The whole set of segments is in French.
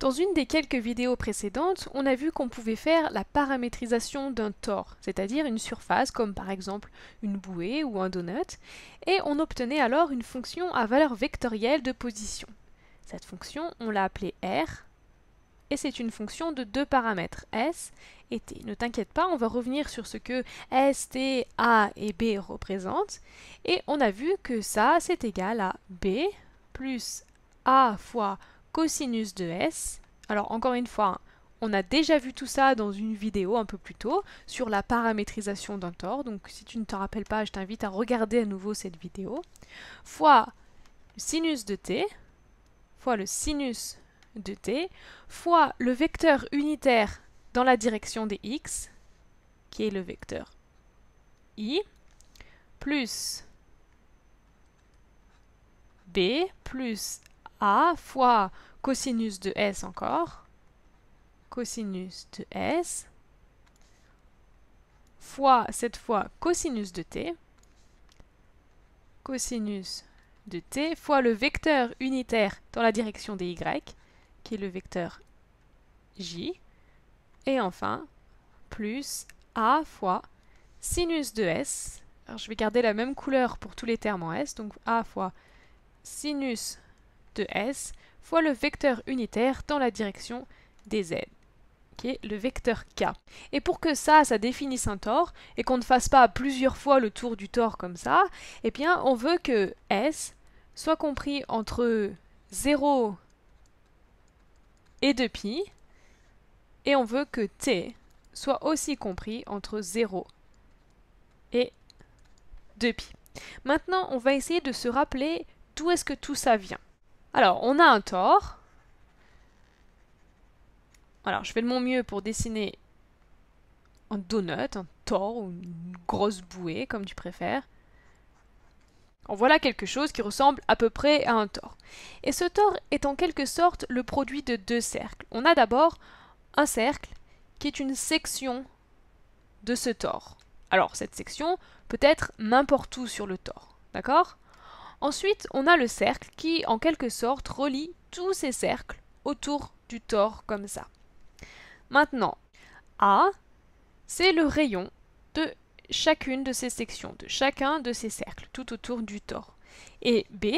Dans une des quelques vidéos précédentes, on a vu qu'on pouvait faire la paramétrisation d'un tore, c'est-à-dire une surface comme par exemple une bouée ou un donut, et on obtenait alors une fonction à valeur vectorielle de position. Cette fonction, on l'a appelée R, et c'est une fonction de deux paramètres, S et T. Ne t'inquiète pas, on va revenir sur ce que S, T, A et B représentent, et on a vu que ça, c'est égal à B plus A fois cosinus de s. Alors encore une fois, hein, on a déjà vu tout ça dans une vidéo un peu plus tôt sur la paramétrisation d'un tore, donc si tu ne te rappelles pas, je t'invite à regarder à nouveau cette vidéo, fois le sinus de t, fois le sinus de t, fois le vecteur unitaire dans la direction des x, qui est le vecteur i, plus b plus a fois cosinus de s encore, cosinus de s, fois cette fois cosinus de t, cosinus de t, fois le vecteur unitaire dans la direction des y, qui est le vecteur j, et enfin, plus a fois sinus de s, alors je vais garder la même couleur pour tous les termes en s, donc a fois sinus de S fois le vecteur unitaire dans la direction des z qui est le vecteur k. Et pour que ça, ça définisse un tore, et qu'on ne fasse pas plusieurs fois le tour du tore comme ça, eh bien on veut que S soit compris entre 0 et 2 pi et on veut que t soit aussi compris entre 0 et 2 pi Maintenant, on va essayer de se rappeler d'où est-ce que tout ça vient. Alors, on a un tort. Alors, je fais de mon mieux pour dessiner un donut, un tort ou une grosse bouée, comme tu préfères. En voilà quelque chose qui ressemble à peu près à un tort. Et ce tort est en quelque sorte le produit de deux cercles. On a d'abord un cercle qui est une section de ce tort. Alors, cette section peut être n'importe où sur le tort, d'accord Ensuite, on a le cercle qui, en quelque sorte, relie tous ces cercles autour du tore comme ça. Maintenant, A, c'est le rayon de chacune de ces sections, de chacun de ces cercles, tout autour du tore. Et B,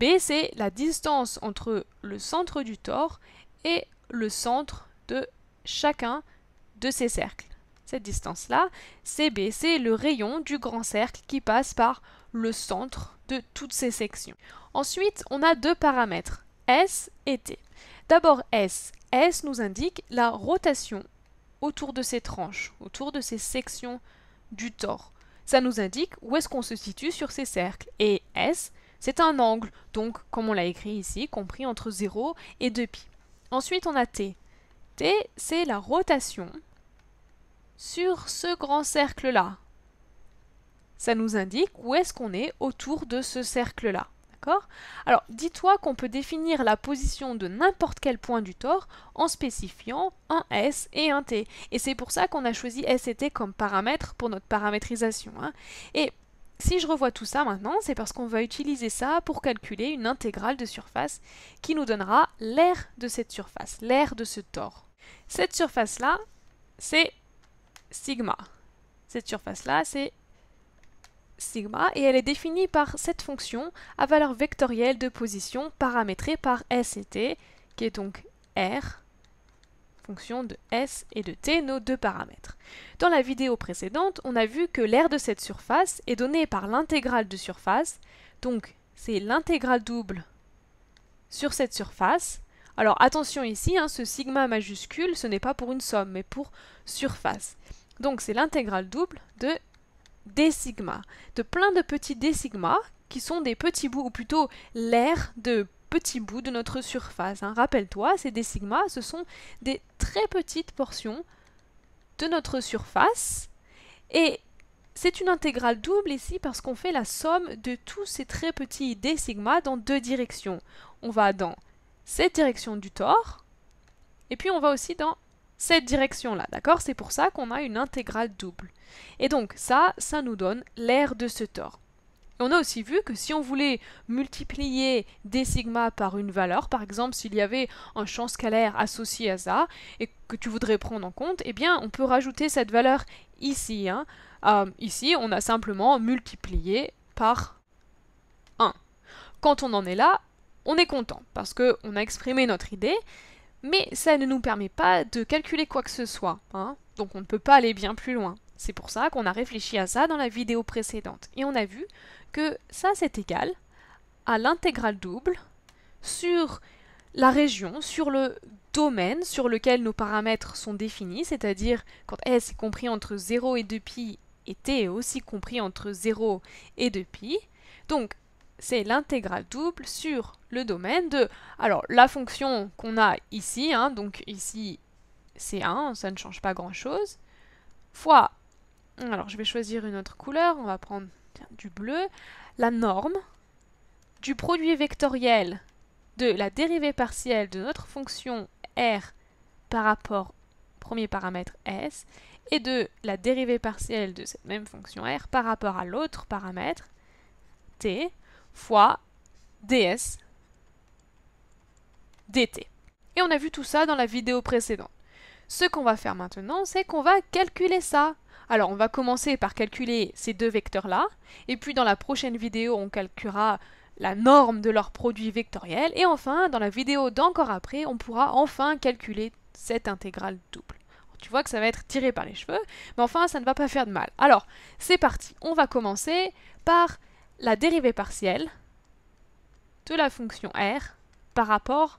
B c'est la distance entre le centre du tore et le centre de chacun de ces cercles. Cette distance-là, c'est B, c'est le rayon du grand cercle qui passe par le centre de toutes ces sections. Ensuite, on a deux paramètres, S et T. D'abord S. S nous indique la rotation autour de ces tranches, autour de ces sections du tore. Ça nous indique où est-ce qu'on se situe sur ces cercles. Et S, c'est un angle, donc comme on l'a écrit ici, compris entre 0 et 2π. Ensuite, on a T. T, c'est la rotation sur ce grand cercle-là, ça nous indique où est-ce qu'on est autour de ce cercle-là. Alors, dis-toi qu'on peut définir la position de n'importe quel point du tore en spécifiant un S et un T. Et c'est pour ça qu'on a choisi S et T comme paramètres pour notre paramétrisation. Hein. Et si je revois tout ça maintenant, c'est parce qu'on va utiliser ça pour calculer une intégrale de surface qui nous donnera l'air de cette surface, l'air de ce tore. Cette surface-là, c'est sigma. Cette surface-là, c'est sigma et elle est définie par cette fonction à valeur vectorielle de position paramétrée par S et T, qui est donc R, fonction de S et de T, nos deux paramètres. Dans la vidéo précédente, on a vu que l'aire de cette surface est donnée par l'intégrale de surface, donc c'est l'intégrale double sur cette surface. Alors attention ici, hein, ce sigma majuscule, ce n'est pas pour une somme, mais pour surface. Donc c'est l'intégrale double de des sigma, de plein de petits des sigma qui sont des petits bouts, ou plutôt l'air de petits bouts de notre surface. Hein. Rappelle-toi, ces des sigmas, ce sont des très petites portions de notre surface. Et c'est une intégrale double ici parce qu'on fait la somme de tous ces très petits des sigma dans deux directions. On va dans cette direction du tore, et puis on va aussi dans cette direction-là, d'accord C'est pour ça qu'on a une intégrale double. Et donc ça, ça nous donne l'air de ce tore. On a aussi vu que si on voulait multiplier des sigma par une valeur, par exemple s'il y avait un champ scalaire associé à ça et que tu voudrais prendre en compte, eh bien on peut rajouter cette valeur ici. Hein. Euh, ici, on a simplement multiplié par 1. Quand on en est là, on est content parce qu'on a exprimé notre idée mais ça ne nous permet pas de calculer quoi que ce soit, hein. donc on ne peut pas aller bien plus loin. C'est pour ça qu'on a réfléchi à ça dans la vidéo précédente, et on a vu que ça c'est égal à l'intégrale double sur la région, sur le domaine sur lequel nos paramètres sont définis, c'est-à-dire quand S est compris entre 0 et 2π et T est aussi compris entre 0 et 2π. Donc c'est l'intégrale double sur le domaine de alors la fonction qu'on a ici, hein, donc ici c'est 1, ça ne change pas grand chose, fois, alors je vais choisir une autre couleur, on va prendre du bleu, la norme du produit vectoriel de la dérivée partielle de notre fonction r par rapport au premier paramètre s et de la dérivée partielle de cette même fonction r par rapport à l'autre paramètre t fois ds dt. Et on a vu tout ça dans la vidéo précédente. Ce qu'on va faire maintenant, c'est qu'on va calculer ça. Alors on va commencer par calculer ces deux vecteurs-là, et puis dans la prochaine vidéo, on calculera la norme de leur produit vectoriel, et enfin, dans la vidéo d'encore après, on pourra enfin calculer cette intégrale double. tu vois que ça va être tiré par les cheveux, mais enfin, ça ne va pas faire de mal. Alors, c'est parti, on va commencer par la dérivée partielle de la fonction r par rapport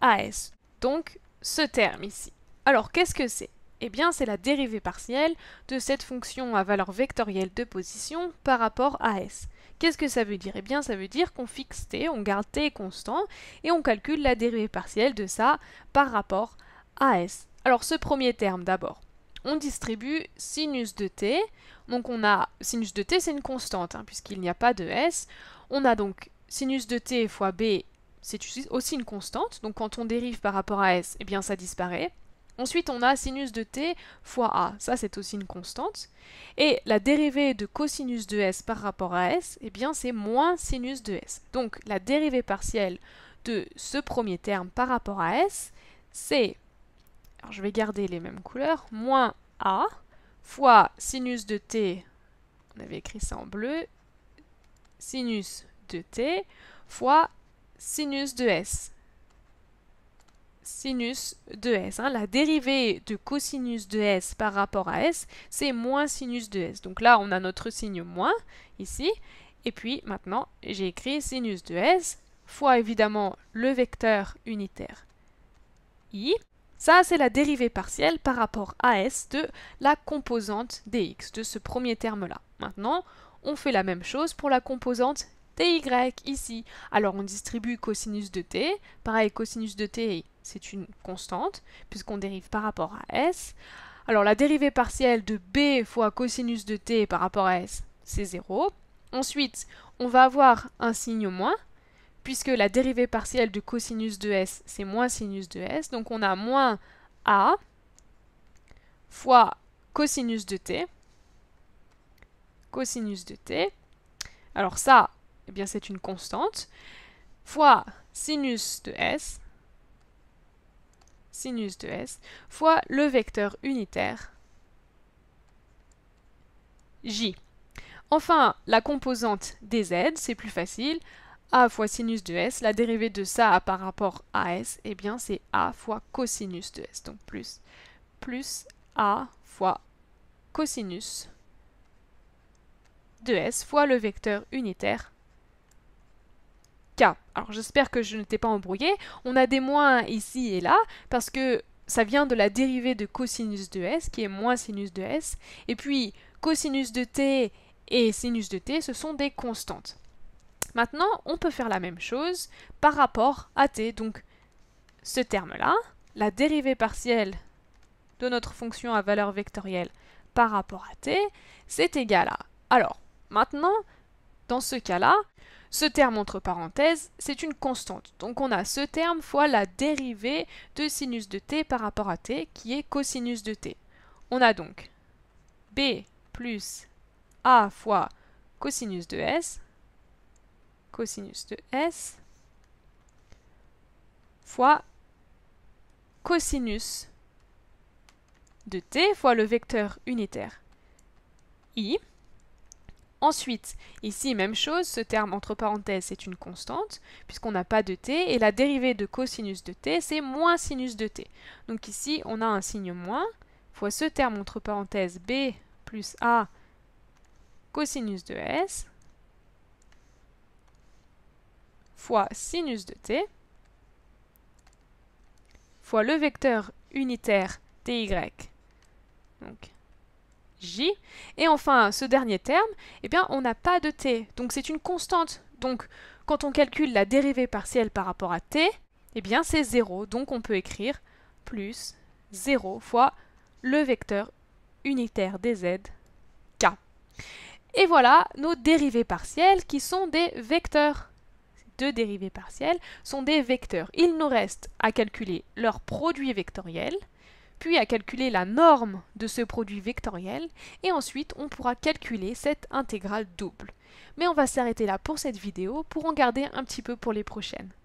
à s. Donc ce terme ici. Alors qu'est-ce que c'est Eh bien c'est la dérivée partielle de cette fonction à valeur vectorielle de position par rapport à s. Qu'est-ce que ça veut dire Eh bien ça veut dire qu'on fixe t, on garde t constant et on calcule la dérivée partielle de ça par rapport à s. Alors ce premier terme d'abord on distribue sinus de t. Donc on a sinus de t, c'est une constante, hein, puisqu'il n'y a pas de s. On a donc sinus de t fois b, c'est aussi une constante. Donc quand on dérive par rapport à s, eh bien ça disparaît. Ensuite, on a sinus de t fois a, ça c'est aussi une constante. Et la dérivée de cosinus de s par rapport à s, eh bien c'est moins sinus de s. Donc la dérivée partielle de ce premier terme par rapport à s, c'est je vais garder les mêmes couleurs, moins A fois sinus de t, on avait écrit ça en bleu, sinus de t fois sinus de s. Sinus de s. Hein. La dérivée de cosinus de s par rapport à s, c'est moins sinus de s. Donc là, on a notre signe moins, ici. Et puis maintenant, j'ai écrit sinus de s fois évidemment le vecteur unitaire i ça, c'est la dérivée partielle par rapport à s de la composante dx, de ce premier terme-là. Maintenant, on fait la même chose pour la composante dy ici. Alors on distribue cosinus de t, pareil cosinus de t c'est une constante puisqu'on dérive par rapport à s. Alors la dérivée partielle de b fois cosinus de t par rapport à s, c'est 0. Ensuite, on va avoir un signe moins puisque la dérivée partielle de cosinus de s, c'est moins sinus de s, donc on a moins a fois cosinus de t, cosinus de t, alors ça, eh bien c'est une constante, fois sinus de s, sinus de s, fois le vecteur unitaire j. Enfin, la composante des c'est plus facile, a fois sinus de s, la dérivée de ça par rapport à s, eh bien c'est a fois cosinus de s, donc plus, plus a fois cosinus de s fois le vecteur unitaire k. Alors j'espère que je ne t'ai pas embrouillé, on a des moins ici et là, parce que ça vient de la dérivée de cosinus de s, qui est moins sinus de s, et puis cosinus de t et sinus de t, ce sont des constantes. Maintenant, on peut faire la même chose par rapport à t. Donc, ce terme-là, la dérivée partielle de notre fonction à valeur vectorielle par rapport à t, c'est égal à... Alors, maintenant, dans ce cas-là, ce terme entre parenthèses, c'est une constante. Donc on a ce terme fois la dérivée de sinus de t par rapport à t, qui est cosinus de t. On a donc b plus a fois cosinus de s cosinus de S fois cosinus de t fois le vecteur unitaire i. Ensuite, ici, même chose, ce terme entre parenthèses est une constante, puisqu'on n'a pas de t, et la dérivée de cosinus de t, c'est moins sinus de t. Donc ici, on a un signe moins, fois ce terme entre parenthèses b plus a cosinus de s, fois sinus de t fois le vecteur unitaire dy, donc j. Et enfin, ce dernier terme, eh bien, on n'a pas de t, donc c'est une constante. Donc, quand on calcule la dérivée partielle par rapport à t, eh bien, c'est 0. Donc, on peut écrire plus 0 fois le vecteur unitaire dz, k. Et voilà nos dérivées partielles qui sont des vecteurs deux dérivées partielles sont des vecteurs. Il nous reste à calculer leur produit vectoriel, puis à calculer la norme de ce produit vectoriel, et ensuite on pourra calculer cette intégrale double. Mais on va s'arrêter là pour cette vidéo pour en garder un petit peu pour les prochaines.